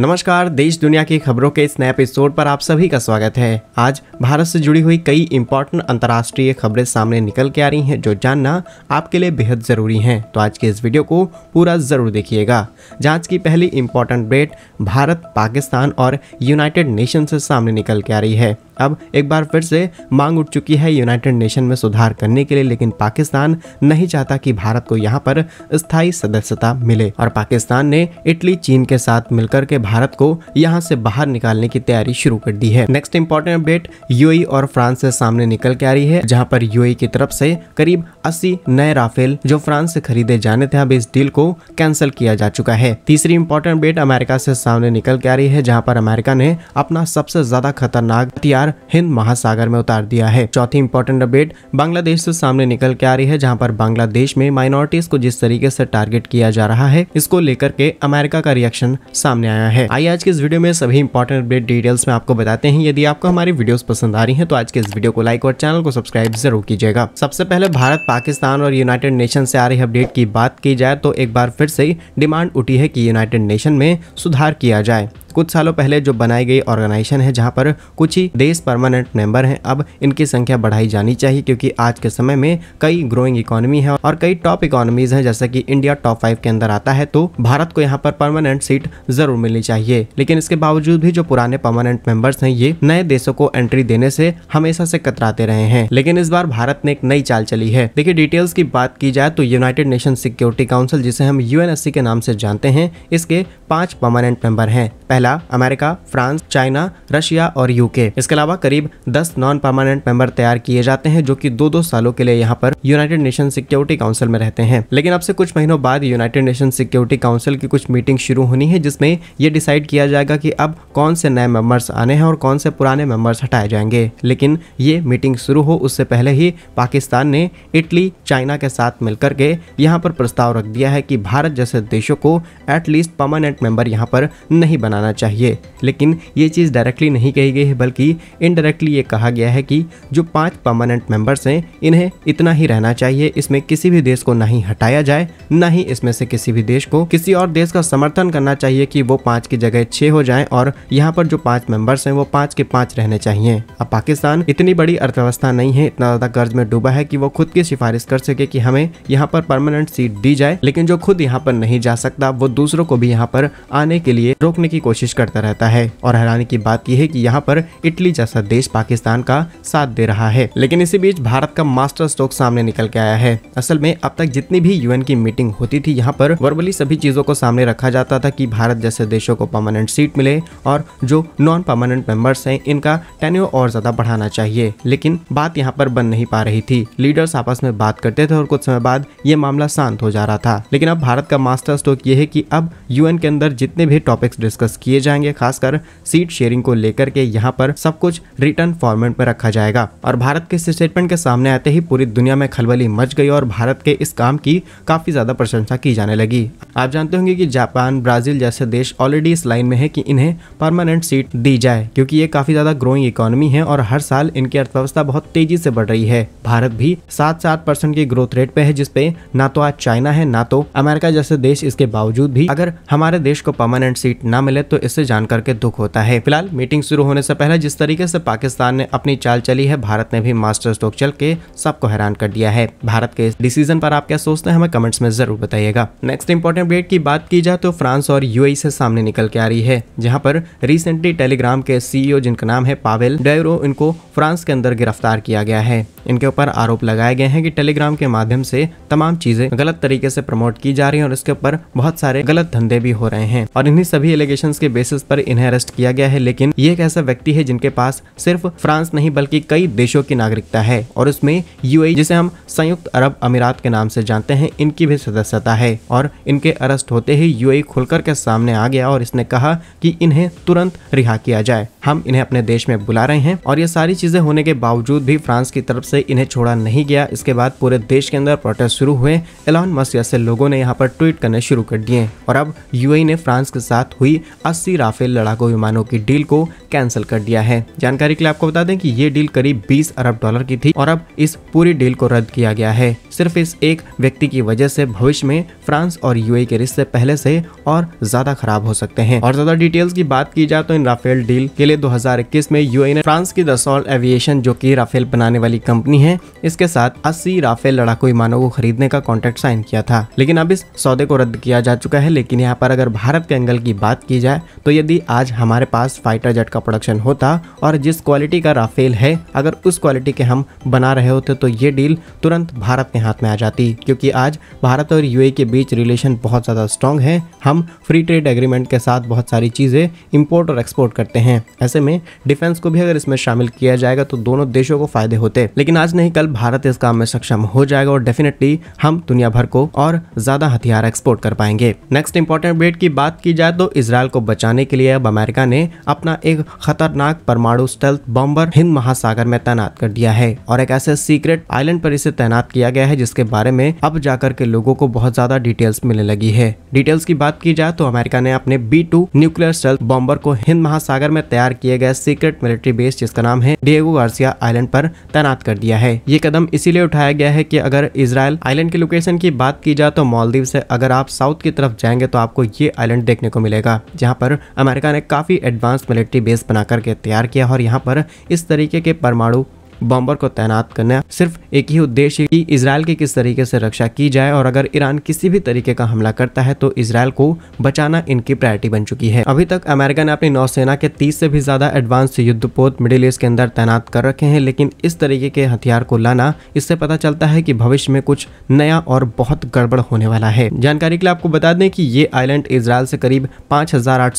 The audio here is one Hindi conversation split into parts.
नमस्कार देश दुनिया की खबरों के इस नए एपिसोड पर आप सभी का स्वागत है आज भारत से जुड़ी हुई कई इंपॉर्टेंट अंतर्राष्ट्रीय खबरें सामने निकल के आ रही हैं जो जानना आपके लिए बेहद ज़रूरी हैं तो आज के इस वीडियो को पूरा ज़रूर देखिएगा जांच की पहली इंपॉर्टेंट डेट भारत पाकिस्तान और यूनाइटेड नेशन से सामने निकल के आ रही है अब एक बार फिर से मांग उठ चुकी है यूनाइटेड नेशन में सुधार करने के लिए लेकिन पाकिस्तान नहीं चाहता कि भारत को यहाँ पर स्थायी सदस्यता मिले और पाकिस्तान ने इटली चीन के साथ मिलकर के भारत को यहाँ से बाहर निकालने की तैयारी शुरू कर दी है नेक्स्ट इम्पोर्टेंट अपडेट यूएई और फ्रांस से सामने निकल के आ रही है जहाँ पर यूएई की तरफ से करीब अस्सी नए राफेल जो फ्रांस से खरीदे जाने थे अब इस डील को कैंसिल किया जा चुका है तीसरी इम्पोर्टेंट अपडेट अमेरिका से सामने निकल के आ रही है जहाँ पर अमेरिका ने अपना सबसे ज्यादा खतरनाक हथियार हिंद महासागर में उतार दिया है चौथी इंपॉर्टेंट अपडेट बांग्लादेश से सामने निकल के आ रही है जहां पर बांग्लादेश में माइनॉरिटीज को जिस तरीके से टारगेट किया जा रहा है इसको लेकर के अमेरिका का रिएक्शन सामने आया है आइए आज के इस वीडियो में सभी इंपॉर्टेंट अपडेट डिटेल्स में आपको बताते हैं यदि आपको हमारी वीडियो पसंद आ रही है तो आज के इस वीडियो को लाइक और चैनल को सब्सक्राइब जरूर कीजिएगा सबसे पहले भारत पाकिस्तान और यूनाइटेड नेशन से आ रही अपडेट की बात की जाए तो एक बार फिर से डिमांड उठी है की यूनाइटेड नेशन में सुधार किया जाए कुछ सालों पहले जो बनाई गई ऑर्गेनाइजेशन है जहाँ पर कुछ ही देश परमानेंट मेंबर हैं अब इनकी संख्या बढ़ाई जानी चाहिए क्योंकि आज के समय में कई ग्रोइंग इकोनॉमी है और कई टॉप इकोनॉमीज हैं जैसा कि इंडिया टॉप फाइव के अंदर आता है तो भारत को यहाँ पर परमानेंट सीट जरूर मिलनी चाहिए लेकिन इसके बावजूद भी जो पुराने परमानेंट मेंबर्स हैं ये नए देशों को एंट्री देने से हमेशा से कतराते रहे हैं लेकिन इस बार भारत ने एक नई चाल चली है देखिए डिटेल्स की बात की जाए तो यूनाइटेड नेशन सिक्योरिटी काउंसिल जिसे हम यूएनएससी के नाम से जानते हैं इसके पांच परमानेंट मेंबर हैं पहला अमेरिका फ्रांस चाइना रशिया और यूके इसके अलावा करीब दस नॉन परमानेंट मेंबर तैयार किए जाते हैं जो कि दो दो सालों के लिए यहाँ पर यूनाइटेड नेशन सिक्योरिटी काउंसिल में रहते हैं लेकिन अब से कुछ महीनों बाद यूनाइटेड नेशन सिक्योरिटी काउंसिल की कुछ मीटिंग शुरू होनी है जिसमें ये डिसाइड किया जाएगा की अब कौन से नए मेंबर्स आने हैं और कौन से पुराने मेंबर्स हटाए जाएंगे लेकिन ये मीटिंग शुरू हो उससे पहले ही पाकिस्तान ने इटली चाइना के साथ मिलकर के यहाँ पर प्रस्ताव रख दिया है कि भारत जैसे देशों को एटलीस्ट परमानेंट मेंबर यहाँ पर नहीं बनाना होना चाहिए लेकिन ये चीज़ डायरेक्टली नहीं कही गई है बल्कि इनडायरेक्टली ये कहा गया है कि जो पाँच परमानेंट मेंबर्स हैं इन्हें इतना ही रहना चाहिए इसमें किसी भी देश को नहीं हटाया जाए न ही इसमें से किसी भी देश को किसी और देश का समर्थन करना चाहिए कि वो पाँच की जगह छह हो जाए और यहाँ पर जो पाँच मेंबर्स हैं वो पाँच के पाँच रहने चाहिए अब पाकिस्तान इतनी बड़ी अर्थव्यवस्था नहीं है इतना ज़्यादा कर्ज में डूबा है कि वो खुद की सिफारिश कर सके कि हमें यहाँ पर परमानेंट सीट दी जाए लेकिन जो खुद यहाँ पर नहीं जा सकता वो दूसरों को भी यहाँ पर आने के लिए रोकने की कोशिश कोशिश करता रहता है और हैरानी की बात यह है कि यहाँ पर इटली जैसा देश पाकिस्तान का साथ दे रहा है लेकिन इसी बीच भारत का मास्टर स्ट्रोक सामने निकल के आया है असल में अब तक जितनी भी यूएन की मीटिंग होती थी यहाँ पर वर्बली सभी चीजों को सामने रखा जाता था की भारत जैसे देशों को परमानेंट सीट मिले और जो नॉन परमानेंट मेंबर्स है इनका टेन्यू और ज्यादा बढ़ाना चाहिए लेकिन बात यहाँ पर बन नहीं पा रही थी लीडर्स आपस में बात करते थे और कुछ समय बाद ये मामला शांत हो जा रहा था लेकिन अब भारत का मास्टर स्ट्रोक ये है कि अब यूएन के अंदर जितने भी टॉपिक्स डिस्कस किए किए जाएंगे खासकर सीट शेयरिंग को लेकर के यहाँ पर सब कुछ रिटर्न फॉर्मेट में रखा जाएगा और भारत के स्टेटमेंट के सामने आते ही पूरी दुनिया में खलबली मच गई और भारत के इस काम की काफी ज्यादा प्रशंसा की जाने लगी आप जानते होंगे की जापान ब्राजील जैसे देश ऑलरेडी इस लाइन में है की इन्हें परमानेंट सीट दी जाए क्यूँकी ये काफी ज्यादा ग्रोइंग इकोनॉमी है और हर साल इनकी अर्थव्यवस्था बहुत तेजी से बढ़ रही है भारत भी सात सात परसेंट की ग्रोथ रेट पे है जिसपे ना तो आज चाइना है ना तो अमेरिका जैसे देश इसके बावजूद भी अगर हमारे देश को परमानेंट सीट ना मिले तो इससे जानकर के दुख होता है फिलहाल मीटिंग शुरू होने से पहले जिस तरीके से पाकिस्तान ने अपनी चाल चली है भारत ने भी मास्टर स्ट्रोक चल के सबको हैरान कर दिया है भारत के इस डिसीजन पर आप क्या सोचते हैं हमें कमेंट्स में जरूर बताइएगा नेक्स्ट इंपॉर्टेंट डेट की बात की जाए तो फ्रांस और यूएई से सामने निकल के आ रही है जहाँ पर रिसेंटली टेलीग्राम के सीईओ जिनका नाम है पावेल डेरो इनको फ्रांस के अंदर गिरफ्तार किया गया है इनके ऊपर आरोप लगाए गए हैं कि टेलीग्राम के माध्यम से तमाम चीजें गलत तरीके से प्रमोट की जा रही है और इसके ऊपर बहुत सारे गलत धंधे भी हो रहे हैं और इन्हीं सभी एलिगेशन के बेसिस पर इन्हें अरेस्ट किया गया है लेकिन ये एक ऐसा व्यक्ति है जिनके पास सिर्फ फ्रांस नहीं बल्कि कई देशों की नागरिकता है और उसमें यू e, जिसे हम संयुक्त अरब अमीरात के नाम से जानते हैं इनकी भी सदस्यता है और इनके अरेस्ट होते ही यू e खुलकर के सामने आ गया और इसने कहा कि इन्हें तुरंत रिहा किया जाए हम इन्हें अपने देश में बुला रहे हैं और ये सारी चीजें होने के बावजूद भी फ्रांस की तरफ से इन्हें छोड़ा नहीं गया इसके बाद पूरे देश के अंदर प्रोटेस्ट शुरू हुए एलॉन मस्क जैसे लोगों ने यहाँ पर ट्वीट करने शुरू कर दिए और अब यूएई e ने फ्रांस के साथ हुई अस 80 राफेल लड़ाकू विमानों की डील को कैंसिल कर दिया है जानकारी के लिए आपको बता दें कि ये डील करीब 20 अरब डॉलर की थी और अब इस पूरी डील को रद्द किया गया है सिर्फ इस एक व्यक्ति की वजह से भविष्य में फ्रांस और यूए के रिश्ते पहले से और ज्यादा खराब हो सकते हैं और ज्यादा डिटेल्स की बात की जाए तो इन राफेल डील के लिए 2021 में यूए ने फ्रांस की दसॉल एविएशन जो की राफेल बनाने वाली कंपनी है इसके साथ अस्सी राफेल लड़ाकू विमानों को खरीदने का कॉन्ट्रैक्ट साइन किया था लेकिन अब इस सौदे को रद्द किया जा चुका है लेकिन यहाँ पर अगर भारत के एंगल की बात की जाए तो यदि आज हमारे पास फाइटर जेट का प्रोडक्शन होता और जिस क्वालिटी का राफेल है अगर उस क्वालिटी के हम बना रहे होते तो ये डील तुरंत भारत के हाथ में आ जाती क्योंकि आज भारत और यू e के बीच रिलेशन बहुत ज़्यादा स्ट्रांग है हम फ्री ट्रेड एग्रीमेंट के साथ बहुत सारी चीज़ें इम्पोर्ट और एक्सपोर्ट करते हैं ऐसे में डिफेंस को भी अगर इसमें शामिल किया जाएगा तो दोनों देशों को फायदे होते लेकिन आज नहीं कल भारत इस काम में सक्षम हो जाएगा और डेफिनेटली हम दुनिया भर को और ज़्यादा हथियार एक्सपोर्ट कर पाएंगे नेक्स्ट इंपॉर्टेंट बेट की बात की जाए तो इसराइल को बचाने के लिए अब अमेरिका ने अपना एक खतरनाक परमाणु स्टेल्थ बॉम्बर हिंद महासागर में तैनात कर दिया है और एक ऐसे सीक्रेट आइलैंड पर इसे तैनात किया गया है जिसके बारे में अब जाकर के लोगों को बहुत ज्यादा डिटेल्स मिलने लगी है डिटेल्स की बात की जाए तो अमेरिका ने अपने बी न्यूक्लियर स्टेल्थ बॉम्बर को हिंद महासागर में तैयार किए गए सीक्रेट मिलिट्री बेस जिसका नाम है डेगो गार्सिया आइलैंड पर तैनात कर दिया है ये कदम इसीलिए उठाया गया है कि अगर इसराइल आइलैंड के लोकेशन की बात की जाए तो मालदीव से अगर आप साउथ की तरफ जाएंगे तो आपको ये आइलैंड देखने को मिलेगा जहाँ पर अमेरिका ने काफ़ी एडवांस मिलिट्री बेस बना करके तैयार किया और यहाँ पर इस तरीके के परमाणु बॉम्बर को तैनात करना सिर्फ एक ही उद्देश्य कि इसराइल की किस तरीके से रक्षा की जाए और अगर ईरान किसी भी तरीके का हमला करता है तो इसराइल को बचाना इनकी प्रायोरिटी बन चुकी है अभी तक अमेरिका ने अपनी नौसेना के तीस से भी ज्यादा एडवांस युद्धपोत मिडिल ईस्ट के अंदर तैनात कर रखे हैं लेकिन इस तरीके के हथियार को लाना इससे पता चलता है की भविष्य में कुछ नया और बहुत गड़बड़ होने वाला है जानकारी के लिए आपको बता दें की ये आईलैंड इसराइल से करीब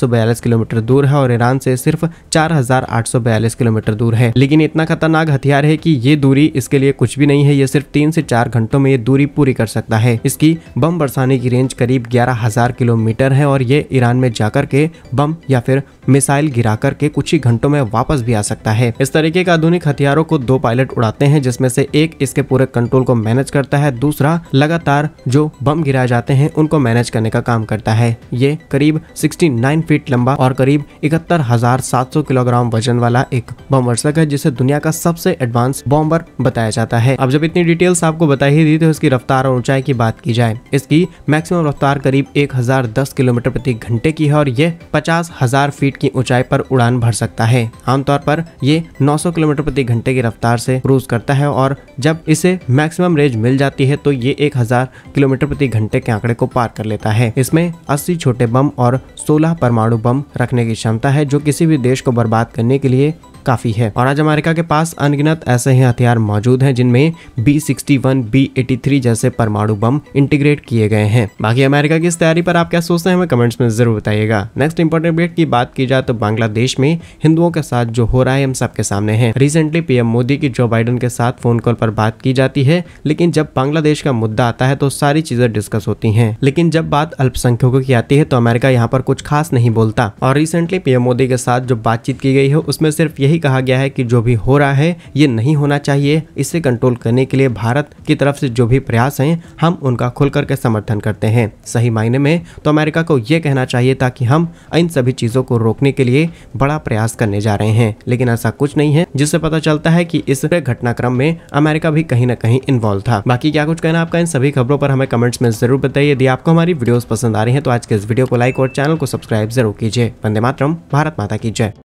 बयालीस किलोमीटर दूर है और ईरान से सिर्फ बयालीस किलोमीटर दूर है लेकिन इतना खतरनाक हथियार तैयार है कि ये दूरी इसके लिए कुछ भी नहीं है ये सिर्फ तीन से चार घंटों में ये दूरी पूरी कर सकता है इसकी बम बरसाने की रेंज करीब ग्यारह हजार किलोमीटर है और ये ईरान में जाकर के बम या फिर मिसाइल गिरा करके कुछ ही घंटों में वापस भी आ सकता है इस तरीके के आधुनिक हथियारों को दो पायलट उड़ाते हैं जिसमें से एक इसके पूरे कंट्रोल को मैनेज करता है दूसरा लगातार जो बम गिराए जाते हैं उनको मैनेज करने का काम करता है ये करीब 69 फीट लंबा और करीब इकहत्तर किलोग्राम वजन वाला एक बम वर्षक है जिसे दुनिया का सबसे एडवांस बॉम्बर बताया जाता है अब जब इतनी डिटेल्स आपको बता ही दी तो इसकी रफ्तार और ऊंचाई की बात की जाए इसकी मैक्सिमम रफ्तार करीब एक किलोमीटर प्रति घंटे की है और यह पचास हजार फीट की ऊंचाई पर उड़ान भर सकता है आमतौर पर ये नौ किलोमीटर प्रति घंटे की रफ्तार से क्रूज करता है और जब इसे मैक्सिमम रेंज मिल जाती है तो ये एक किलोमीटर प्रति घंटे के आंकड़े को पार कर लेता है इसमें 80 छोटे बम और 16 परमाणु बम रखने की क्षमता है जो किसी भी देश को बर्बाद करने के लिए काफ़ी है और आज अमेरिका के पास अनगिनत ऐसे ही हथियार मौजूद हैं जिनमें B sixty one B eighty three जैसे परमाणु बम इंटीग्रेट किए गए हैं बाकी अमेरिका की इस तैयारी पर आप क्या सोचते हैं हमें कमेंट्स में जरूर बताइएगा नेक्स्ट इंपॉर्टेंट अपडेट की बात की जाए तो बांग्लादेश में हिंदुओं के साथ जो हो रहा है हम सबके सामने है रिसेंटली पीएम मोदी की जो बाइडन के साथ फोन कॉल पर बात की जाती है लेकिन जब बांग्लादेश का मुद्दा आता है तो सारी चीजें डिस्कस होती हैं लेकिन जब बात अल्पसंख्यकों की आती है तो अमेरिका यहाँ पर कुछ खास नहीं बोलता और रिसेंटली पीएम मोदी के साथ जो बातचीत की गई है उसमें सिर्फ यही यही कहा गया है कि जो भी हो रहा है ये नहीं होना चाहिए इसे कंट्रोल करने के लिए भारत की तरफ से जो भी प्रयास हैं हम उनका खुल के समर्थन करते हैं सही मायने में तो अमेरिका को ये कहना चाहिए ताकि हम इन सभी चीज़ों को रोकने के लिए बड़ा प्रयास करने जा रहे हैं लेकिन ऐसा कुछ नहीं है जिससे पता चलता है की इस घटनाक्रम में अमेरिका भी कहीं ना कहीं इन्वॉल्व था बाकी क्या कुछ कहना आपका इन सभी खबरों पर हमें कमेंट्स में जरूर बताइए यदि आपको हमारी वीडियोस पसंद आ रही हैं तो आज के इस वीडियो को लाइक और चैनल को सब्सक्राइब जरूर कीजिए वंदे मातरम भारत माता की जय